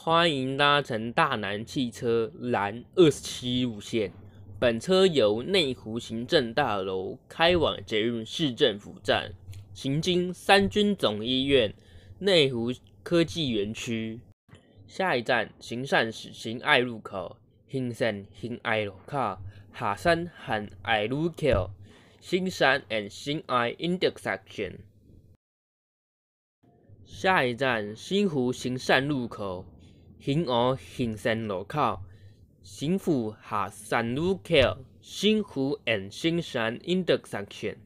欢迎搭乘大南汽车南二十七路线，本车由内湖行政大楼开往捷运市政府站，行经三军总医院、内湖科技园区。下一站行善行爱路口，行善行爱路口下山行爱路口，行善行爱 intersection。下一站新湖行善路口。行屋行山路口，行埔下山路口，新埔兴善山 Intersection。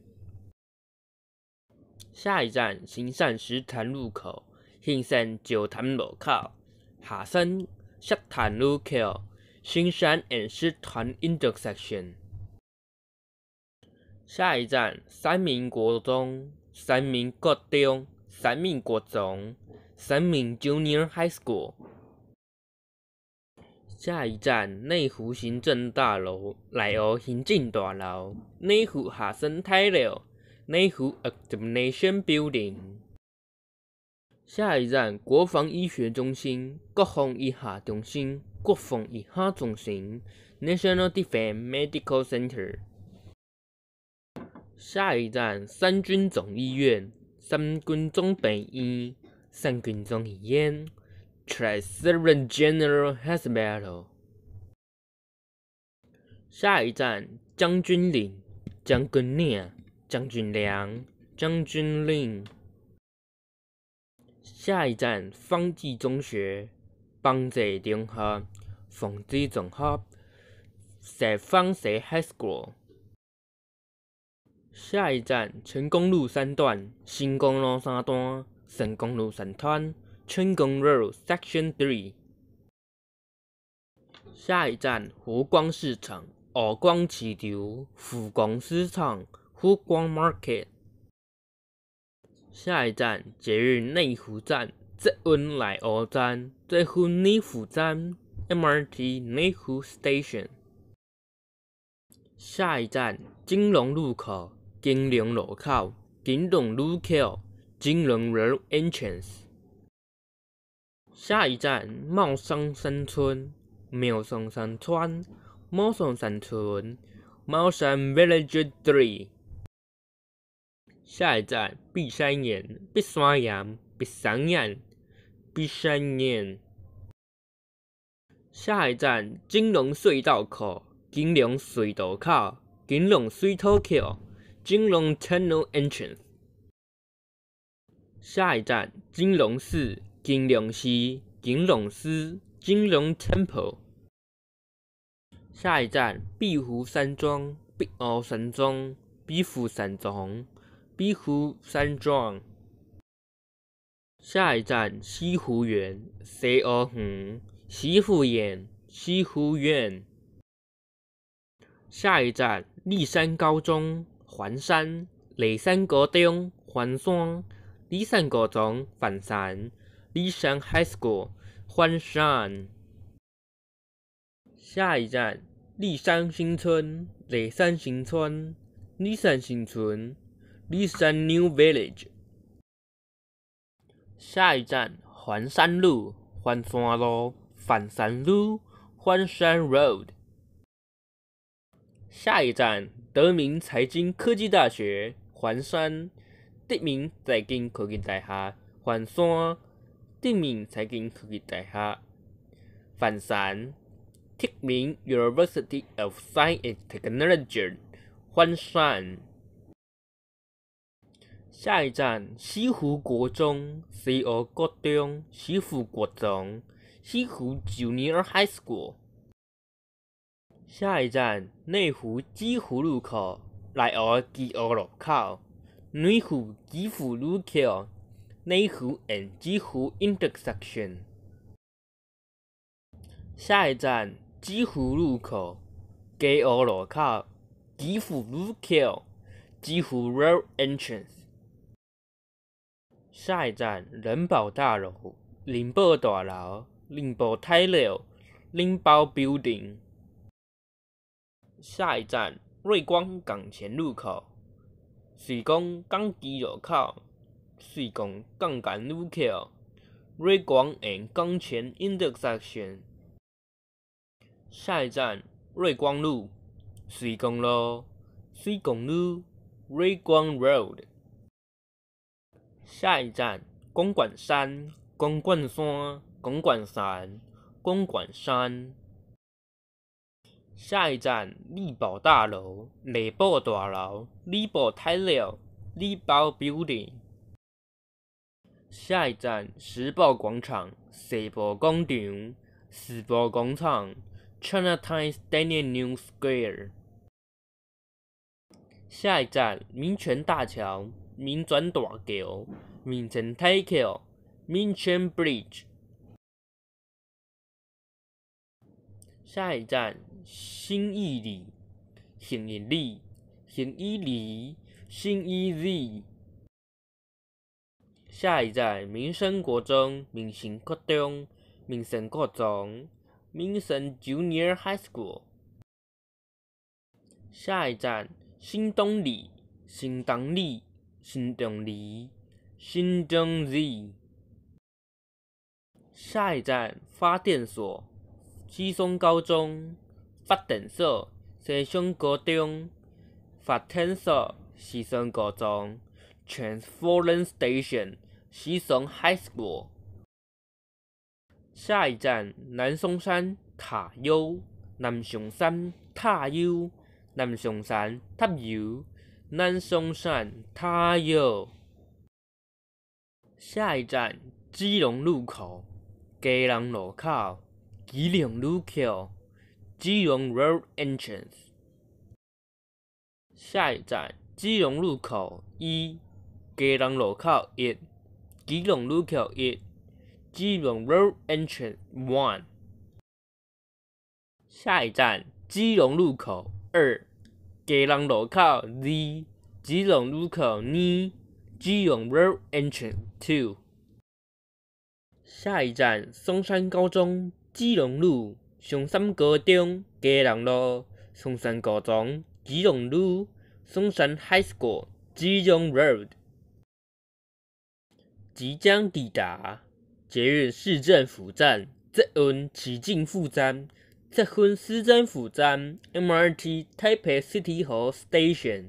下一站，行善食堂路口，行善石潭路口，下山石潭路口，兴善石潭 Intersection。下一站，三明国中，三明国中，三明国中，三明 Junior High School。下一站，内湖行政大楼，来哦，行政大楼，内湖下生态了，内湖 Examination Building。下一站，国防医学中心，国防医学中心，国防医学中心，National Defense Medical Center。下一站，三军总医院，三军总北医，三军总医院。t r Seven General Hospital。下一站将军岭，将军岭，将军梁，将军令。下一站方济中学，方济中学，方济中学，St f r n c i s High School。下一站成功路三段，成功路三段，成功路三段。春光 d Section Three。下一站湖光市场、湖光市场、湖光市场、湖光 Market。下一站捷運內湖站。捷運內湖站。捷運內湖站。MRT 内湖 Station。下一站金融路口。金融路口。金融路口。金融 Road Entrance。下一站：茂松山村，茂松山村，茂松山村，茂松 Village Three。下一站：碧山岩，碧山岩，碧山岩，碧山岩。下一站：金龙隧道口，金龙隧道口，金龙隧道口，金龙 t u n n e l Entrance。下一站：金龙寺。金龙寺，金龙寺，金龙 Temple。下一站，碧湖山庄，碧湖山庄，碧湖山庄，碧湖山庄。下一站，西湖园，西湖园，西湖园，西湖园。下一站，历山高中，环山，历山高中，环山，历山高中，环山。立山 High School，环山。下一站，立山新村，立山新村，立山新村，立山 New Village。下一站，环山路，环山路，环山路，环山 Road。下一站，德明财经科技大学，环山，德明财经科技大学，环山。鼎明财经科技大学，凡山，铁 n University of Science and Technology，凡山。下一站西湖高中，西湖高中，西湖高中，西湖 Junior High School。下一站内湖基湖路口，内湖基湖路口，内湖基湖路口。内湖 d 基湖 intersection。下一站基湖路口，基湖路口，基湖 road entrance。下一站人宝大楼，人宝大楼，林宝泰楼，林宝 building。下一站瑞光港前路口，瑞工港基路口。遂光杠杆入口，瑞光红钢城 i n s e c t i o n 下一站，瑞光路，遂光路，遂光路，瑞光 Road。下一站，光馆山，光馆山，光馆山，光馆山。下一站，丽宝大楼，丽宝大楼，丽宝大楼，丽宝 Building。下一站，时报广场，世博广场，世博广场，Chinatown s t a n i e y New Square。下一站，民权大桥，民权大桥，民权大桥，Minquan Bridge。下一站，新义里，新义里，新义里，新义里。下一站，民生高中，民生高中，民生高中，民生 Junior High School。下一站，新东里，新东里，新东里，新东里。下一站，发电所，西松高中，发电所，西松高中，发电所，西松高中。Transformer Station, Shisong High School。下一站南松山塔悠，南松山塔悠，南松山塔悠，南松山塔悠。下一站吉隆路口，吉隆路口，吉隆路口，吉隆 Road Entrance。下一站吉隆路口一。嘉仁路口一，子龙路口一，子龙 Road Entrance One。下一站，子龙路口二，嘉仁路口二，子龙路口二，子龙 Road Entrance Two。下一站，嵩山高中子龙路。嵩山高中嘉仁路，嵩山高中子龙路，嵩山 High School 子龙 Road。即将抵达捷运市政府站，捷运启敬副站，捷运市政府站 MRT t 北 p e City Hall Station。